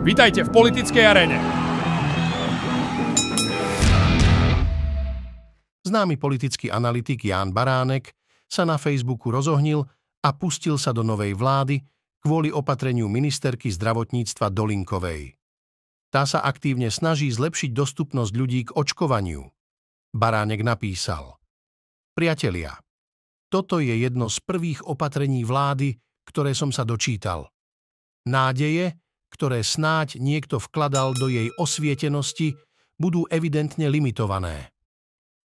Vítajte v politickej arene. Známy politický analytik Ján Baránek sa na Facebooku rozohnil a pustil sa do novej vlády kvôli opatreniu ministerky zdravotníctva Dolinkovej. Tá sa aktívne snaží zlepšiť dostupnosť ľudí k očkovaniu. Baránek napísal. Priatelia, toto je jedno z prvých opatrení vlády, ktoré som sa dočítal. Nádeje, ktoré snáď niekto vkladal do jej osvietenosti, budú evidentne limitované.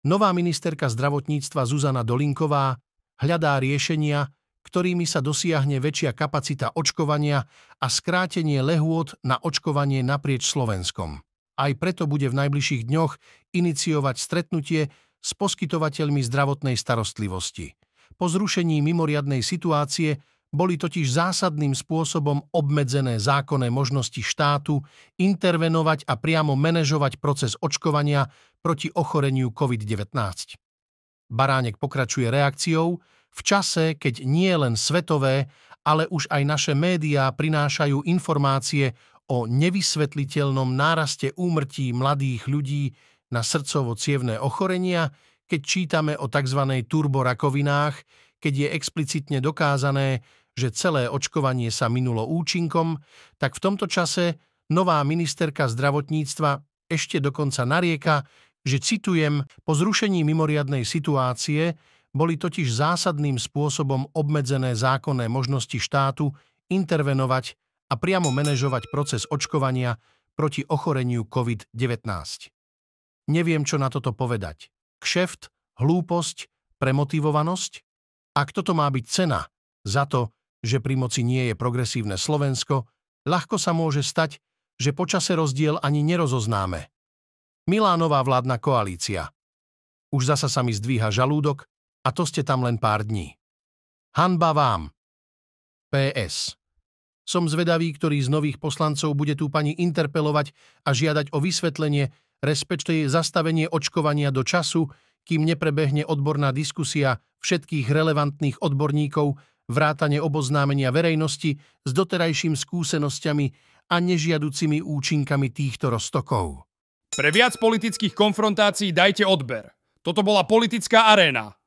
Nová ministerka zdravotníctva Zuzana Dolinková hľadá riešenia, ktorými sa dosiahne väčšia kapacita očkovania a skrátenie lehôd na očkovanie naprieč Slovenskom. Aj preto bude v najbližších dňoch iniciovať stretnutie s poskytovateľmi zdravotnej starostlivosti. Po zrušení mimoriadnej situácie boli totiž zásadným spôsobom obmedzené zákonné možnosti štátu intervenovať a priamo manažovať proces očkovania proti ochoreniu COVID-19. Baránek pokračuje reakciou v čase, keď nie len svetové, ale už aj naše médiá prinášajú informácie o nevysvetliteľnom náraste úmrtí mladých ľudí na srdcovo-cievné ochorenia, keď čítame o tzv. turborakovinách, keď je explicitne dokázané, že celé očkovanie sa minulo účinkom, tak v tomto čase nová ministerka zdravotníctva ešte dokonca narieka, že citujem, po zrušení mimoriadnej situácie boli totiž zásadným spôsobom obmedzené zákonné možnosti štátu intervenovať a priamo manažovať proces očkovania proti ochoreniu COVID-19. Neviem, čo na toto povedať. Kšeft, hlúposť, premotivovanosť? A kto to má byť cena za to, že pri moci nie je progresívne Slovensko, ľahko sa môže stať, že počase rozdiel ani nerozoznáme. Milá nová vládna koalícia. Už zasa sa mi zdvíha žalúdok a to ste tam len pár dní. Hanba vám. PS. Som zvedavý, ktorý z nových poslancov bude tú pani interpelovať a žiadať o vysvetlenie, respektive zastavenie očkovania do času, kým neprebehne odborná diskusia všetkých relevantných odborníkov vrátane oboznámenia verejnosti s doterajším skúsenosťami a nežiaducimi účinkami týchto roztokov. Pre viac politických konfrontácií dajte odber. Toto bola politická aréna.